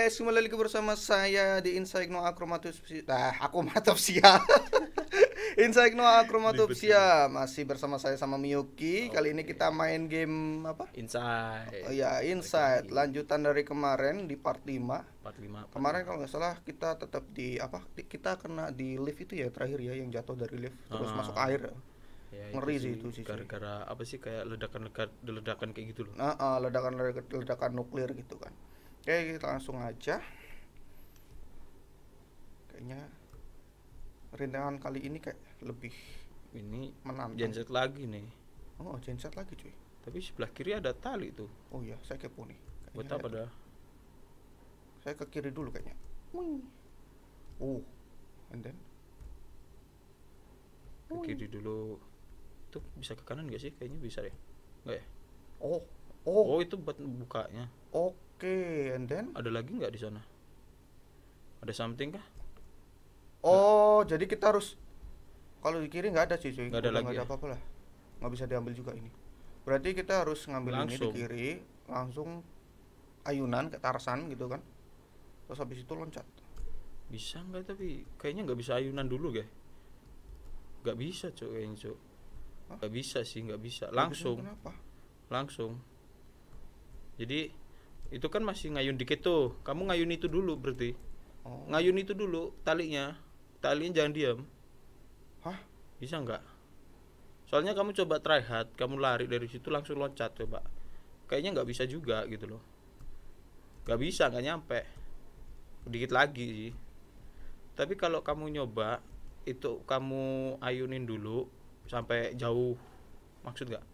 guys, kembali lagi bersama saya di Insight No Akromatopsia. Ah, nah, matopsia. Insight No Akromatopsia masih bersama saya sama Miyuki. Okay. Kali ini kita main game apa? Insight. Oh iya, Insight. Lanjutan dari kemarin di part 5. Part 5. Kemarin kalau nggak salah kita tetap di apa? Kita kena di lift itu ya terakhir ya yang jatuh dari lift terus -huh. Ah. masuk air ya, ngeri itu sih, itu sih gara-gara apa sih kayak ledakan ledakan kayak gitu loh nah, uh, ledakan ledakan nuklir gitu kan Oke, kita langsung aja. Kayaknya rintangan kali ini kayak lebih ini menantang. Genset lagi nih. Oh, genset lagi cuy. Tapi sebelah kiri ada tali tuh. Oh iya, saya kepo nih. Kayaknya Buat apa dah? Saya ke kiri dulu kayaknya. Wing. Oh, and then ke kiri dulu. Itu bisa ke kanan gak sih? Kayaknya bisa deh. Enggak ya? Oh. Oh. Oh, itu buat bukanya. Oh okay, and then ada lagi nggak di sana? Ada something kah? Oh, nah. jadi kita harus kalau di kiri nggak ada sih cuy. Nggak ada lagi. Nggak ada ya? apa-apa lah. Nggak bisa diambil juga ini. Berarti kita harus ngambil langsung. ini di kiri, langsung ayunan ke tarsan gitu kan. Terus habis itu loncat. Bisa nggak tapi kayaknya nggak bisa ayunan dulu guys. Nggak bisa cuy kayaknya cuy. Nggak bisa sih nggak bisa. Langsung. Gak bisa, Langsung. Jadi itu kan masih ngayun dikit tuh kamu ngayun itu dulu berarti oh. ngayun itu dulu talinya talinya jangan diam hah bisa nggak soalnya kamu coba try hard kamu lari dari situ langsung loncat coba kayaknya nggak bisa juga gitu loh nggak bisa nggak nyampe dikit lagi sih tapi kalau kamu nyoba itu kamu ayunin dulu sampai jauh maksud nggak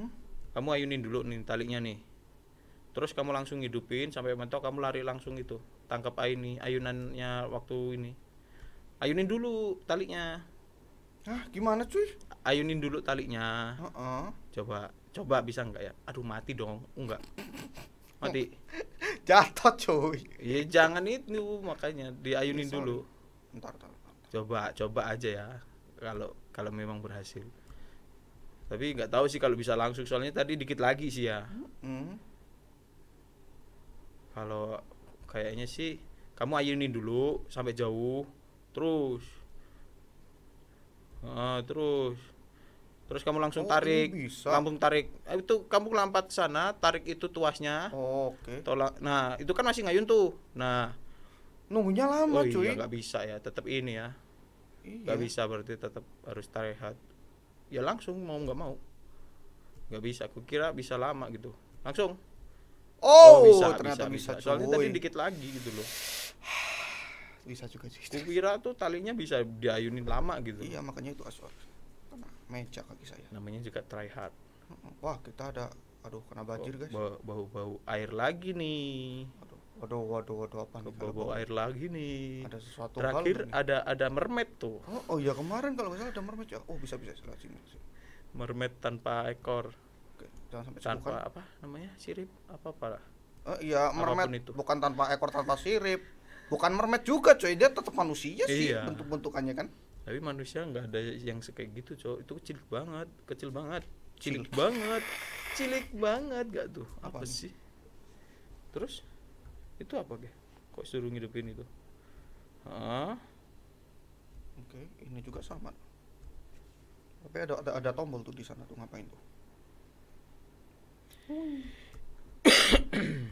hmm? kamu ayunin dulu nih talinya nih terus kamu langsung hidupin sampai mentok kamu lari langsung itu tangkap ini ayunannya waktu ini ayunin dulu talinya ah gimana cuy? Ayunin dulu talinya. Uh -uh. Coba, coba bisa nggak ya? Aduh mati dong, enggak. Mati. Jatuh cuy. ya jangan itu makanya diayunin dulu. Ntar, ntar, ntar. Coba, coba aja ya. Kalau kalau memang berhasil. Tapi nggak tahu sih kalau bisa langsung soalnya tadi dikit lagi sih ya. Mm -hmm kalau kayaknya sih kamu ayunin dulu sampai jauh terus nah, terus terus kamu langsung oh, tarik lambung tarik eh, itu kamu lampat sana tarik itu tuasnya oh, oke okay. tolak nah itu kan masih ngayun tuh nah nunggunya lama oh, iya, cuy nggak bisa ya tetap ini ya iya. nggak iya. bisa berarti tetap harus tarehat ya langsung mau nggak mau nggak bisa aku kira bisa lama gitu langsung Oh, oh bisa, ternyata bisa, bisa. bisa Soalnya tadi dikit lagi gitu loh. bisa juga sih. Kukira tuh talinya bisa diayunin lama gitu. Iya, makanya itu asor. Meja kaki saya. Namanya juga try hard. Wah, kita ada aduh kena banjir guys. Bau-bau air lagi nih. Aduh. Waduh, waduh, waduh apa nih? Bawa, bawa air lagi nih. Ada sesuatu Terakhir hal ada ada mermaid tuh. Oh, oh ya kemarin kalau misalnya ada mermaid ya. Oh bisa bisa salah sini. Mermaid tanpa ekor jangan sampai tanpa kan? apa namanya sirip apa apa lah eh, iya mermet itu. bukan tanpa ekor tanpa sirip bukan mermet juga coy dia tetap manusia sih iya. bentuk-bentukannya kan tapi manusia nggak ada yang kayak gitu coy itu kecil banget kecil banget cilik banget cilik banget gak tuh apa, apa sih terus itu apa ge kok suruh ngidupin itu Hah? oke ini juga sama tapi ada ada ada tombol tuh di sana tuh ngapain tuh Hmm.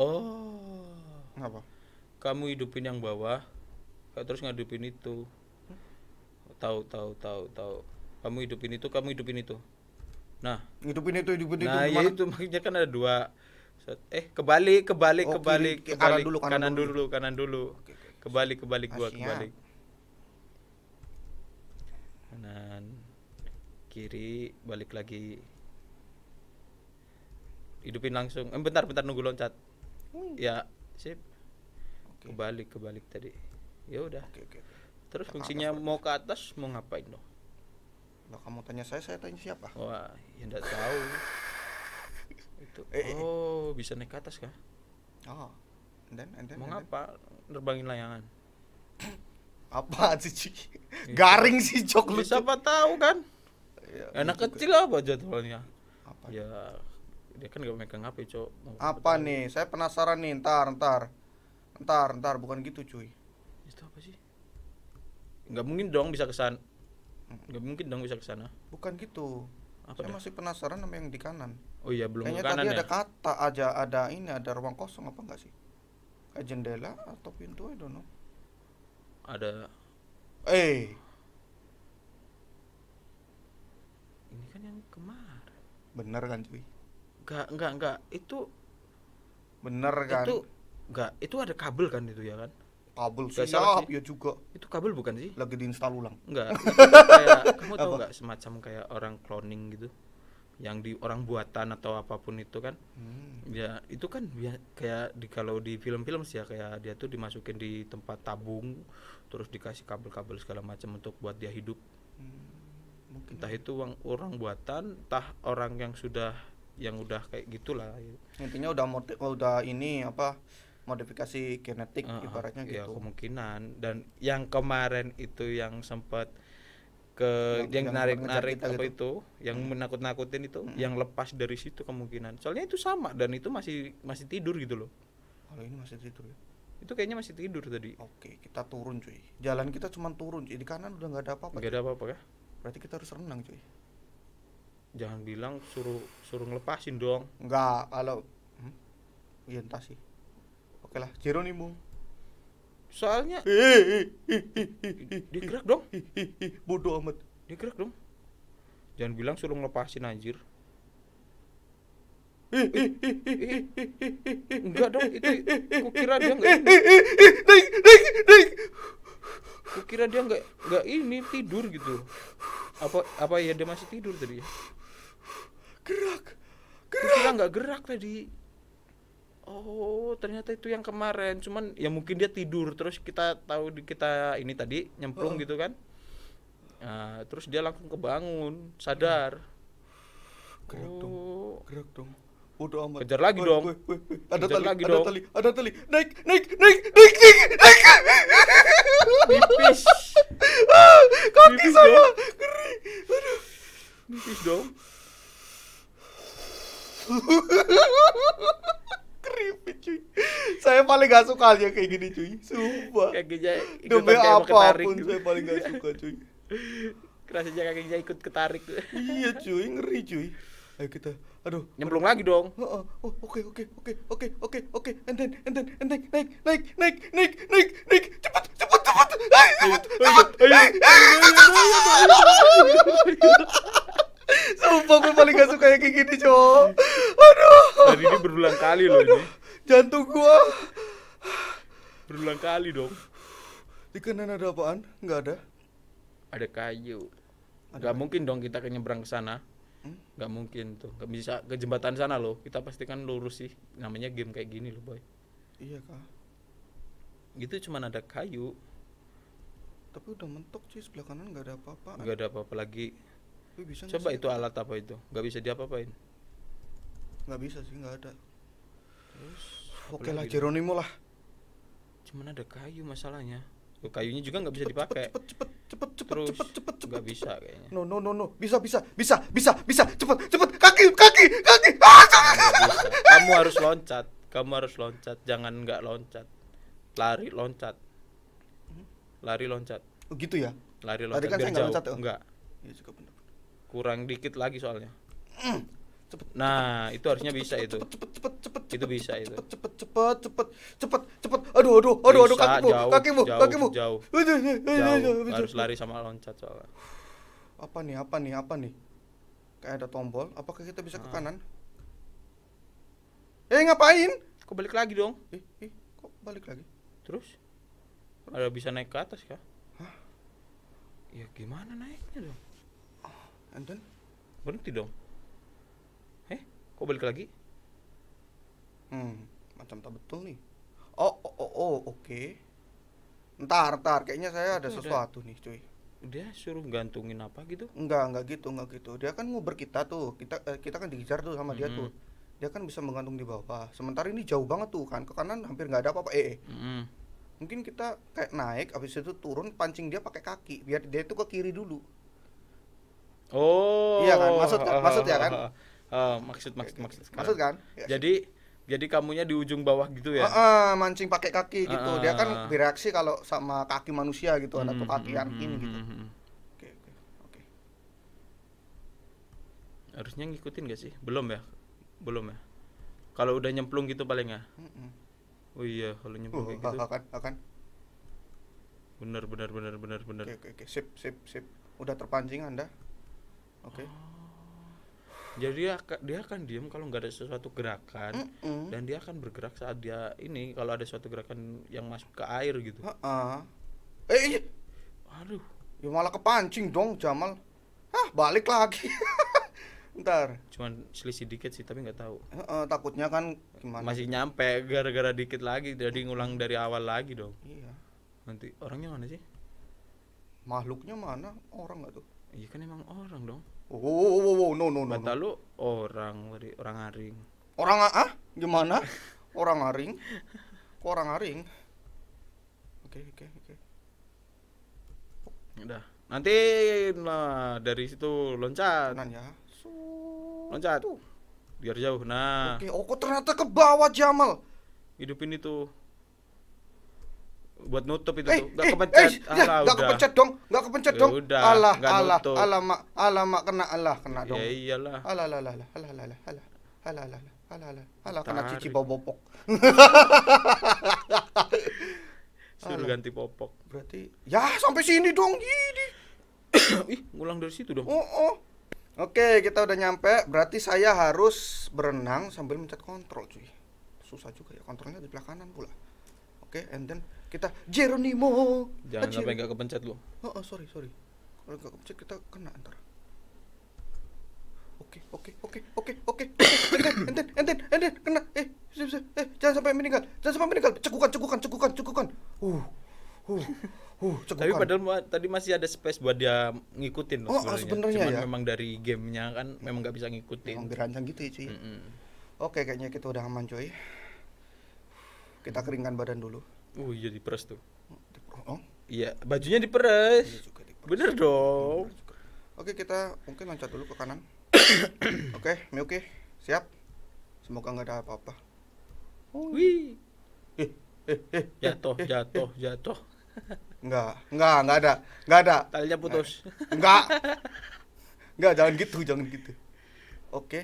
oh. apa? Kamu hidupin yang bawah, terus ngadupin itu. Tahu, tahu, tahu, tahu. Kamu hidupin itu, kamu hidupin itu. Nah, hidupin itu, hidupin itu. Nah, ya itu makanya kan ada dua. Eh, kebalik, kebalik, oh, kebalik, kiri, kebalik. Kanan dulu, kanan, kanan dulu, dulu, kanan dulu. Kebalik, kebalik gua, kebalik. Kanan kiri balik lagi hidupin langsung eh, bentar bentar nunggu loncat hmm. ya sip okay. kebalik kebalik tadi ya udah okay, okay. terus Tengah fungsinya atas, mau ke atas mau ngapain dong lo kamu tanya saya saya tanya siapa wah ya nggak tahu itu eh, eh. oh eh. bisa naik ke atas kah oh and then, mau ngapa nerbangin layangan apa sih garing sih cok lu siapa tahu kan ya, anak gitu, kecil juga. apa jadwalnya apa ya dia kan gak megang HP cok apa Betul. nih saya penasaran nih ntar ntar ntar ntar bukan gitu cuy itu apa sih nggak mungkin dong bisa kesan nggak mungkin dong bisa kesana bukan gitu apa saya dah? masih penasaran sama yang di kanan oh iya belum kayaknya kanan tadi ya? ada kata aja ada ini ada ruang kosong apa enggak sih kayak jendela atau pintu I don't know ada eh ini kan yang kemarin bener kan cuy enggak enggak enggak itu bener kan itu enggak itu ada kabel kan itu ya kan kabel gak siap ya juga itu kabel bukan sih lagi diinstal ulang enggak kayak kamu tahu enggak semacam kayak orang cloning gitu yang di orang buatan atau apapun itu kan hmm. ya itu kan ya, kayak di kalau di film-film sih ya kayak dia tuh dimasukin di tempat tabung terus dikasih kabel-kabel segala macam untuk buat dia hidup hmm mungkin entah itu uang orang buatan entah orang yang sudah yang udah kayak gitulah intinya udah motif udah ini apa modifikasi genetik uh, ibaratnya ya, gitu kemungkinan dan yang kemarin itu yang sempat ke yang, yang narik-narik apa gitu. itu yang hmm. menakut-nakutin itu hmm. yang lepas dari situ kemungkinan soalnya itu sama dan itu masih masih tidur gitu loh kalau ini masih tidur ya itu kayaknya masih tidur tadi oke kita turun cuy jalan kita cuma turun cuy di kanan udah nggak ada apa-apa nggak ada apa-apa ya berarti kita harus renang cuy jangan bilang suruh suruh ngelepasin dong enggak kalau hmm? ya entah sih oke lah Jero nih bung soalnya dia dong bodoh amat dia dong jangan bilang suruh ngelepasin anjir enggak dong itu kukira dia enggak kira dia nggak nggak ini tidur gitu apa apa ya dia masih tidur tadi ya gerak gerak kira nggak gerak tadi oh ternyata itu yang kemarin cuman ya mungkin dia tidur terus kita tahu kita ini tadi nyemplung oh. gitu kan uh, terus dia langsung kebangun sadar gerak oh. dong gerak dong Udah amat. Kejar lagi dong. Woy, woy, Ada Kejar tali, lagi ada dong. tali, ada tali. naik, naik, naik, naik, naik. naik. Nipis. Kaki saya ngeri. Aduh. Nipis dong. Keripik cuy. Saya paling gak suka aja kayak gini cuy. Sumpah. Kakinya Demi apapun gitu. saya paling gak suka cuy. Kerasa aja kakinya ikut ketarik. iya cuy, ngeri cuy ayo kita aduh nyemplung lagi dong oh oke oke oke oke oke oke and then and then and then naik naik naik naik naik naik cepet cepet cepet naik cepet cepet Sumpah gue paling gak suka yang kayak gini cowok Aduh Dan ini berulang kali loh aduh. ini Jantung gua Berulang kali dong Di kanan ada apaan? Gak ada Ada kayu ada Gak kayu. mungkin dong kita nyebrang ke sana nggak mungkin tuh nggak bisa ke jembatan sana loh kita pastikan lurus sih namanya game kayak gini loh boy iya kak gitu cuman ada kayu tapi udah mentok sih sebelah kanan nggak ada apa-apa nggak ada apa-apa lagi tapi bisa coba itu kita... alat apa itu nggak bisa diapa-apain nggak bisa sih nggak ada Terus, oke lah Jeronimo lah cuman ada kayu masalahnya Loh, kayunya juga nggak bisa dipakai cepet, cepet, cepet cepet cepet Terus cepet cepet cepet nggak bisa kayaknya no no no no bisa bisa bisa bisa bisa cepet cepet kaki kaki kaki ah, kamu harus loncat kamu harus loncat jangan nggak loncat lari loncat lari loncat oh, gitu ya lari loncat lari kan biar saya jauh loncat, oh. Ya? enggak iya kurang dikit lagi soalnya hmm. cepet, nah cepet, itu harusnya cepet, bisa cepet, itu cepet, cepet, cepet cepet cepet itu bisa cepet, itu. cepet cepet cepet cepet cepet aduh aduh aduh aduh kakimu jauh, kakimu jauh, kakimu jauh, jauh. harus lari sama loncat soalnya apa nih apa nih apa nih kayak ada tombol apakah kita bisa ke ah. kanan eh ngapain kok balik lagi dong eh, eh kok balik lagi terus ada bisa naik ke atas kah Hah? ya gimana naiknya dong oh, and then berhenti dong eh kok balik lagi Hmm, macam tak betul nih. Oh, oh, oh, oh oke. Okay. Ntar, ntar, kayaknya saya ada Udah. sesuatu nih, cuy. Dia suruh gantungin apa gitu? Enggak, enggak gitu, enggak gitu. Dia kan nguber kita tuh. Kita eh, kita kan dikejar tuh sama mm -hmm. dia tuh. Hmm. Dia kan bisa menggantung di bawah. Sementara ini jauh banget tuh kan. Ke kanan hampir nggak ada apa-apa. Eh. Mm -hmm. Mungkin kita kayak naik habis itu turun pancing dia pakai kaki biar dia itu ke kiri dulu. Oh. Iya kan? Maksud uh, Maksud ya kan? Uh, maksud maksud maksud. Maksud kan? Ya. Jadi jadi kamunya di ujung bawah gitu ya? Uh, uh, mancing pakai kaki gitu. Uh, Dia kan bereaksi kalau sama kaki manusia gitu, atau ada tuh hmm, kaki hmm, ini hmm, gitu. oke, oke, oke. Harusnya ngikutin gak sih? Belum ya? Belum ya? Kalau udah nyemplung gitu paling ya? Uh, uh. Oh iya, kalau nyemplung uh, kayak gitu. Akan, akan. Bener, bener, bener, bener, bener. Oke, oke, oke. Sip, sip, sip. Udah terpancing Anda? Oke. Okay. Oh jadi dia ya dia akan diem kalau nggak ada sesuatu gerakan mm -mm. dan dia akan bergerak saat dia ini kalau ada suatu gerakan yang masuk ke air gitu uh -uh. eh iya. aduh ya malah kepancing dong Jamal ah balik lagi ntar cuman selisih dikit sih tapi nggak tahu uh -uh, takutnya kan gimana masih nyampe gara-gara dikit lagi jadi ngulang dari awal lagi dong iya nanti orangnya mana sih makhluknya mana orang nggak tuh iya kan emang orang dong Oh, oh, oh, oh no, no, no. Mata lu orang, orang aring. Orang ah? Gimana? orang aring? Kok orang aring? Oke, okay, oke, okay, oke. Okay. Udah. Nanti nah dari situ loncat. Kanan ya. So... Loncat. Tuh. Biar jauh. Nah. Oke, oh kok ternyata ke bawah Jamal. Hidupin itu buat nutup itu eh, tuh nggak eh, kepencet eh, ya, alah, nggak kepencet dong Gak kepencet ya, dong udah, alah alah nutup. Allah mak kena alah kena dong ya iyalah alah alah alah alah alah alah alah alah alah alah alah alah kena cici bau popok suruh alah. ganti popok berarti ya sampai sini dong ini ih ngulang dari situ dong oh, oh. Oke, kita udah nyampe. Berarti saya harus berenang sambil mencet kontrol, cuy. Susah juga ya, kontrolnya di belakangan kanan pula. Oke, and then kita Jeronimo jangan eh, sampai nggak kepencet lu oh, oh sorry sorry kalau nggak kepencet kita kena antar oke oke oke oke oke enten enten enten kena eh sip, sip. eh jangan sampai meninggal jangan sampai meninggal cekukan cekukan cekukan cekukan uh uh uh cekukan tapi padahal ma tadi masih ada space buat dia ngikutin loh oh, oh sebenarnya sebenernya cuman ya? memang dari gamenya kan memang nggak bisa ngikutin memang dirancang gitu ya cuy mm -hmm. oke kayaknya kita udah aman cuy kita keringkan badan dulu Oh iya diperes tuh. Oh? Iya bajunya diperes. Iya diperes. Bener iya, dong. Oke kita mungkin loncat dulu ke kanan. Oke oke. siap. Semoga nggak ada apa-apa. Oh. Wih. Eh, eh, eh, eh, jatuh, eh, eh jatuh, eh. jatuh. Enggak, enggak, enggak ada, enggak ada. Talinya putus. Enggak. Enggak, jangan gitu, jangan gitu. Oke,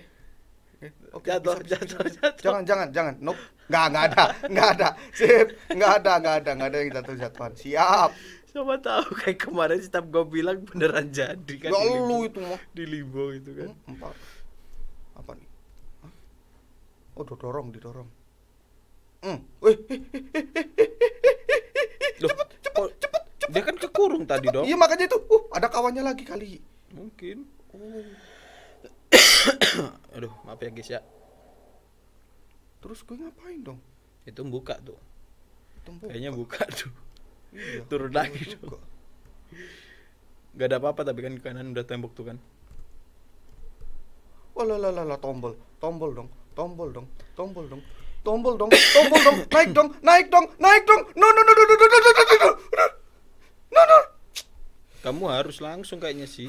Oke, jatuh, jatuh, jatuh. Jangan, jangan, jangan. Nope. Nggak, nggak ada, nggak ada. Sip, nggak ada, nggak ada, nggak ada yang jatuh jatuhan. Siap. Siapa tahu kayak kemarin sih tapi gue bilang beneran jadi kan. Enggak ya lu itu mah. Di Limbo itu kan. Hmm, empat. Apa nih? Hah? Oh, didorong, didorong. Hmm. Eh, eh, eh, eh cepet, cepet, cepet, cepet. Dia kan kekurung cepet, tadi cepet. dong. Iya makanya itu. Uh, ada kawannya lagi kali. Mungkin. Oh aduh maaf ya guys ya terus gue ngapain dong itu buka tuh itu buka. kayaknya buka tuh iya, turun lagi buka. Gak ada apa-apa tapi kan kanan udah tembok tuh kan la tombol, tombol dong, tombol dong, tombol dong, tombol dong, tombol dong, naik dong, naik dong, naik dong. No no no no no no no no no no. Kamu harus langsung kayaknya sih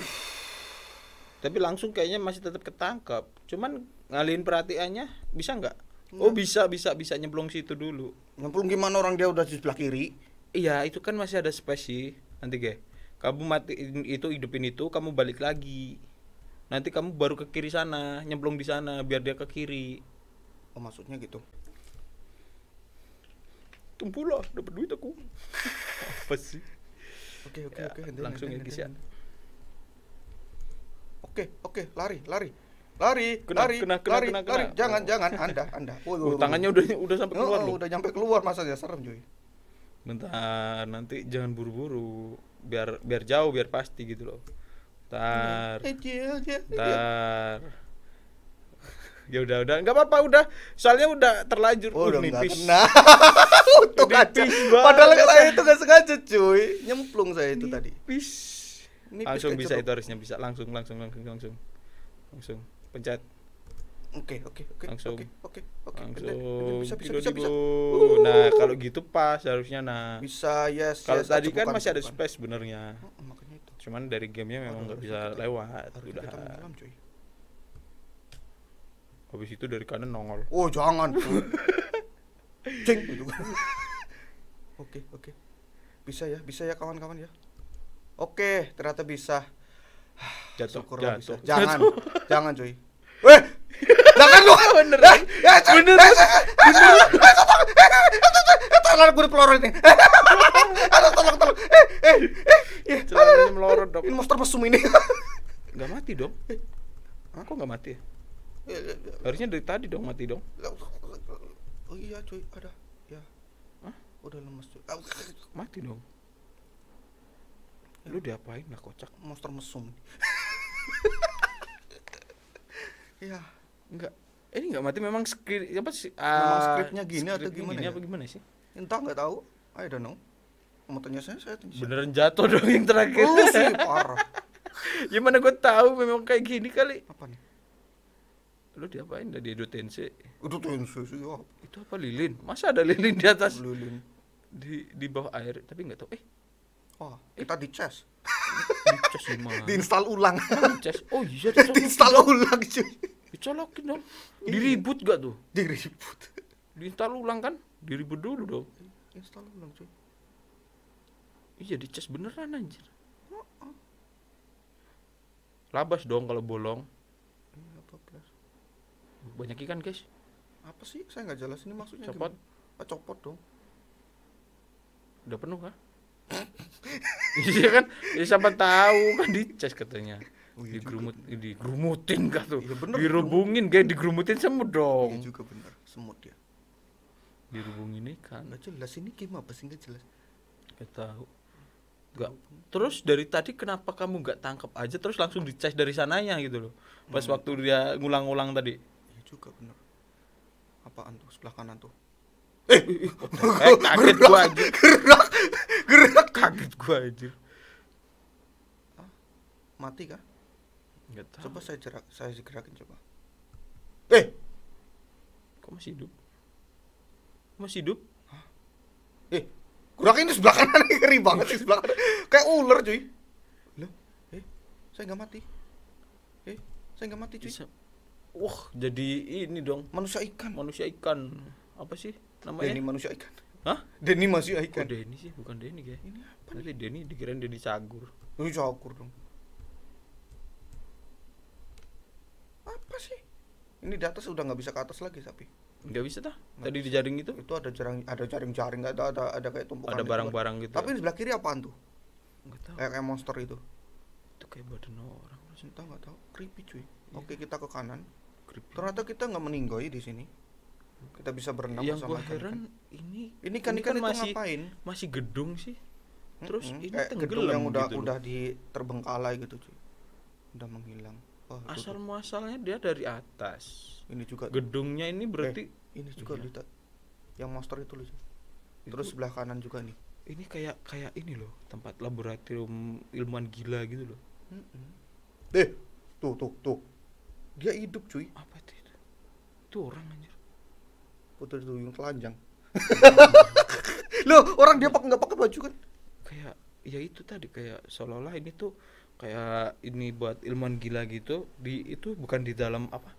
tapi langsung kayaknya masih tetap ketangkap cuman ngalihin perhatiannya bisa nggak oh bisa bisa bisa nyemplung situ dulu nyemplung gimana orang dia udah di sebelah kiri iya itu kan masih ada spasi nanti ge kamu mati itu hidupin itu kamu balik lagi nanti kamu baru ke kiri sana nyemplung di sana biar dia ke kiri oh maksudnya gitu tumpulah dapat duit aku apa sih oke oke oke ya, langsung ya guys ya Oke, oke, lari, lari. Lari, kena, lari, kena, kena, lari, kena, kena, lari. Kena. Jangan, oh. jangan Anda, Anda. Oh, oh, oh, tangannya udah udah sampai keluar oh, loh. Udah nyampe keluar ya serem, cuy. Bentar, nanti jangan buru-buru. Biar biar jauh, biar pasti gitu loh. Bentar. Eh, eh, eh, Bentar. Ya udah udah nggak apa-apa udah soalnya udah terlanjur oh, uh, udah nipis. nah Untuk aja. Padahal kan saya itu nggak sengaja cuy. Nyemplung saya itu nipis. tadi. Nipis langsung bisa itu harusnya bisa langsung langsung langsung langsung langsung pencet oke oke oke langsung oke oke langsung bisa bisa bisa, bisa. Uh. nah kalau gitu pas harusnya nah bisa yes kalau yes, tadi kan masih ada bukan. space benernya oh, cuman dari gamenya memang nggak bisa kita, lewat udah habis itu dari kanan nongol oh jangan oke gitu kan. oke oke bisa ya bisa ya kawan-kawan ya Oke, ternyata bisa. Jatuh, Syukur jatuh. Bisa. Jangan, jatuh. jangan cuy. Weh, jangan lu bener ya, ya, bener bener tangan gue pelorot ini tolong tolong eh eh eh celananya melorot dok ini monster pesum ini Gak mati dong aku gak mati harusnya dari tadi dong mati dong oh iya cuy ada ya Hah? udah lemes cuy mati dong lu diapain lah kocak monster mesum ya enggak eh, ini enggak mati memang skrip apa sih uh, ah, skripnya gini script atau gimana gini ya? apa gimana sih entah enggak tahu I don't know mau tanya saya saya tanya beneran jatuh dong yang terakhir lu sih parah ya gue tahu memang kayak gini kali apa nih lu diapain dari Edo Tensei Edo Tensei sih itu apa lilin masa ada lilin di atas lilin di di bawah air tapi nggak tahu eh apa? Kita di chess. Di chess gimana? Diinstal ulang. chess. Oh iya, diinstal ulang cuy. Dicolokin dong. Iya. Diribut gak tuh? Diribut. Diinstal ulang kan? Diribut dulu dong. Install ulang cuy. Iya di chess beneran anjir. Labas dong kalau bolong. Iya, Banyak ikan guys. Apa sih? Saya nggak jelas ini maksudnya. Copot. Gimana? Ah, copot dong. Udah penuh kah? Iya kan? Ya siapa tahu kan dicas katanya. Oh, iya digrumut juga. digrumutin kah tuh? Iya bener. Dirubungin, kayak digrumutin semut dong. Iya juga bener, semut ya. Dirubungin ini kan. nggak jelas ini game apa sih nggak jelas. nggak tahu. Gak. Terus dari tadi kenapa kamu gak tangkap aja terus langsung dicas dari sananya gitu loh. Pas hmm. waktu dia ngulang-ngulang tadi. Iya juga bener. Apaan tuh sebelah kanan tuh? Eh, eh, kaget gua anjir. Gerak, gerak kaget gua anjir. Ah, mati kah? Enggak tahu. Coba saya gerak, saya gerakin coba. Eh. Kok masih hidup? Masih hidup? Hah? Eh, gerakin di sebelah kanan keri banget di sebelah kanan. Kayak ular, cuy. Loh, eh, saya nggak mati. Eh, saya nggak mati, cuy. Wah, jadi ini dong. Manusia ikan. Manusia ikan apa sih namanya? Denny manusia ikan. Hah? Denny manusia ikan. Oh, Denny sih, bukan Denny guys. Ini apa? Denny dikira Denny Cagur. Denny Cagur dong. Apa sih? Ini di atas udah nggak bisa ke atas lagi sapi. Nggak bisa dah. Tadi di jaring itu? Itu ada jaring ada jaring-jaring nggak ada, ada ada kayak tumpukan. Ada gitu kan. barang-barang gitu. Ya? Tapi di sebelah kiri apaan tuh? Nggak tahu. Kayak, kayak monster itu. Itu kayak badan orang. nggak tahu. Creepy cuy. Iya. Oke kita ke kanan. Creepy. Ternyata kita nggak meninggoy di sini kita bisa berenang yang bersama gua heran ini ini kan ikan, kan, itu masih, ngapain masih gedung sih terus -hmm. ini gedung yang udah gitu udah di terbengkalai gitu cuy udah menghilang oh, asal muasalnya dia dari atas ini juga gedungnya ini berarti eh, ini juga iya. yang monster itu loh terus sebelah kanan juga nih ini kayak kayak ini loh tempat laboratorium ilmuwan gila gitu loh deh eh tuh tuh tuh dia hidup cuy apa itu itu, orang anjir putri duyung telanjang lo orang dia pakai nggak pakai baju kan kayak ya itu tadi kayak seolah-olah ini tuh kayak ini buat ilmuwan gila gitu di itu bukan di dalam apa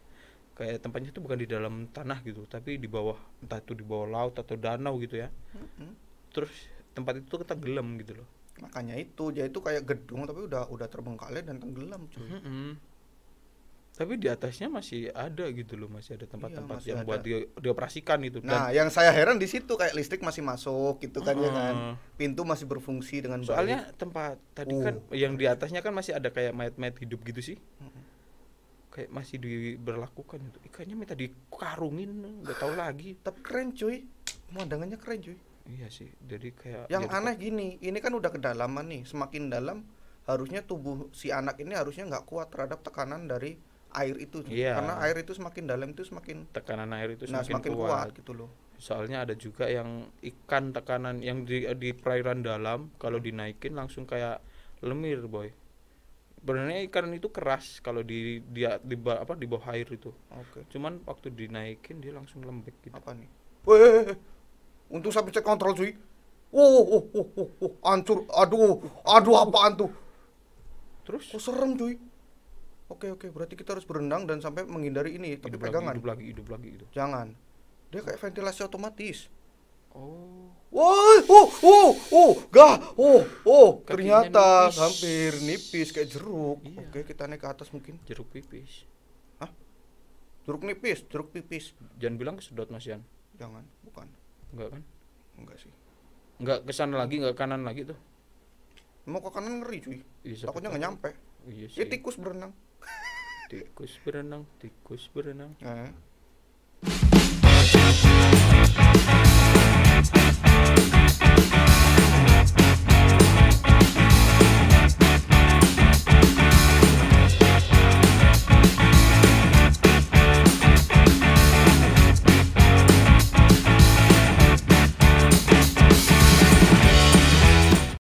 kayak tempatnya itu bukan di dalam tanah gitu tapi di bawah entah itu di bawah laut atau danau gitu ya hmm terus tempat itu kita gelem gitu loh makanya itu jadi itu kayak gedung tapi udah udah terbengkalai dan tenggelam cuy hmm tapi di atasnya masih ada gitu loh masih ada tempat-tempat iya, yang ada. buat di, dioperasikan itu nah Dan, yang saya heran di situ kayak listrik masih masuk gitu kan uh, ya kan pintu masih berfungsi dengan soalnya baik. tempat tadi kan uh. kan yang di atasnya kan masih ada kayak mayat-mayat hidup gitu sih uh. kayak masih diberlakukan itu ikannya minta dikarungin nggak tahu lagi tapi keren cuy pemandangannya keren cuy iya sih jadi kayak yang jadi aneh gini ini kan udah kedalaman nih semakin dalam harusnya tubuh si anak ini harusnya nggak kuat terhadap tekanan dari air itu iya. karena air itu semakin dalam itu semakin tekanan air itu nah, semakin, nah, semakin kuat. kuat gitu loh soalnya ada juga yang ikan tekanan yang di di perairan dalam kalau hmm. dinaikin langsung kayak lemir boy sebenarnya ikan itu keras kalau di dia di, di apa di bawah air itu okay. cuman waktu dinaikin dia langsung lembek gitu apa nih Weh, Untuk saya cek kontrol cuy Oh, oh, oh, oh, oh, hancur, aduh, aduh apaan tuh? Terus? Oh, serem cuy. Oke oke, berarti kita harus berenang dan sampai menghindari ini, tapi hidup pegangan. Lagi, hidup lagi, hidup lagi gitu. Jangan. Dia kayak ventilasi otomatis. Oh. Wah, oh, oh, oh, gah, oh, oh, ternyata nipis. hampir nipis kayak jeruk. Iya. Oke, kita naik ke atas mungkin. Jeruk pipis. Hah? Jeruk nipis, jeruk pipis. Jangan bilang kesedot Mas Jangan, bukan. Enggak kan? Enggak sih. Enggak ke sana lagi, enggak ke kanan lagi tuh. Mau ke kanan ngeri cuy. Iya, Takutnya nggak nyampe. Iya sih. Ya, tikus berenang tikus berenang tikus berenang eh.